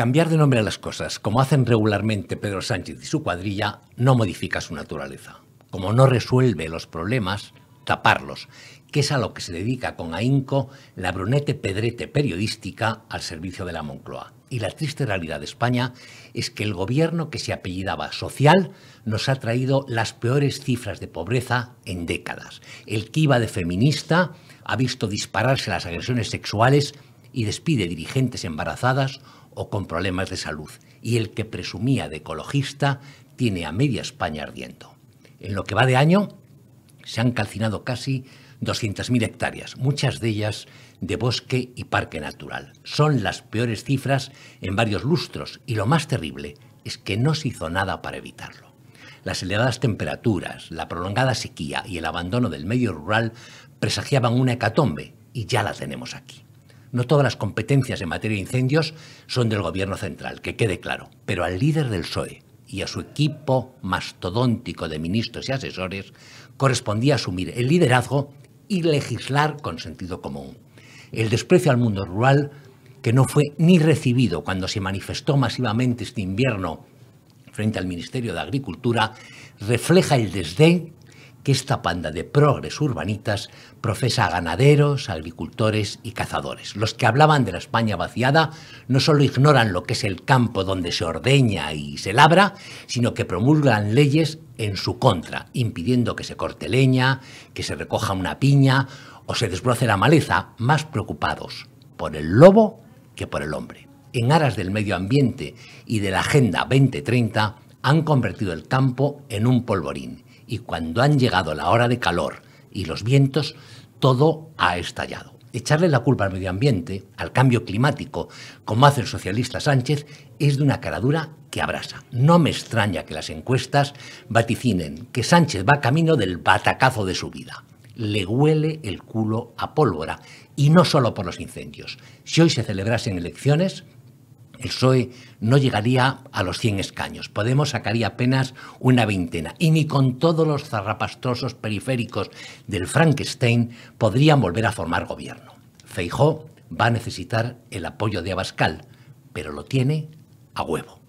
Cambiar de nombre a las cosas, como hacen regularmente Pedro Sánchez y su cuadrilla, no modifica su naturaleza. Como no resuelve los problemas, taparlos, que es a lo que se dedica con ahínco la brunete pedrete periodística al servicio de la Moncloa. Y la triste realidad de España es que el gobierno que se apellidaba social nos ha traído las peores cifras de pobreza en décadas. El que iba de feminista ha visto dispararse las agresiones sexuales y despide dirigentes embarazadas o con problemas de salud, y el que presumía de ecologista tiene a media España ardiendo. En lo que va de año, se han calcinado casi 200.000 hectáreas, muchas de ellas de bosque y parque natural. Son las peores cifras en varios lustros y lo más terrible es que no se hizo nada para evitarlo. Las elevadas temperaturas, la prolongada sequía y el abandono del medio rural presagiaban una hecatombe y ya la tenemos aquí. No todas las competencias en materia de incendios son del gobierno central, que quede claro, pero al líder del PSOE y a su equipo mastodóntico de ministros y asesores correspondía asumir el liderazgo y legislar con sentido común. El desprecio al mundo rural, que no fue ni recibido cuando se manifestó masivamente este invierno frente al Ministerio de Agricultura, refleja el desdén que esta panda de progres urbanitas profesa a ganaderos, agricultores y cazadores. Los que hablaban de la España vaciada no solo ignoran lo que es el campo donde se ordeña y se labra, sino que promulgan leyes en su contra, impidiendo que se corte leña, que se recoja una piña o se desbroce la maleza, más preocupados por el lobo que por el hombre. En aras del medio ambiente y de la Agenda 2030 han convertido el campo en un polvorín y cuando han llegado la hora de calor y los vientos, todo ha estallado. Echarle la culpa al medio ambiente, al cambio climático, como hace el socialista Sánchez, es de una caradura que abrasa. No me extraña que las encuestas vaticinen que Sánchez va camino del batacazo de su vida. Le huele el culo a pólvora, y no solo por los incendios. Si hoy se celebrasen elecciones, el PSOE no llegaría a los 100 escaños. Podemos sacaría apenas una veintena. Y ni con todos los zarrapastrosos periféricos del Frankenstein podrían volver a formar gobierno. Feijó va a necesitar el apoyo de Abascal, pero lo tiene a huevo.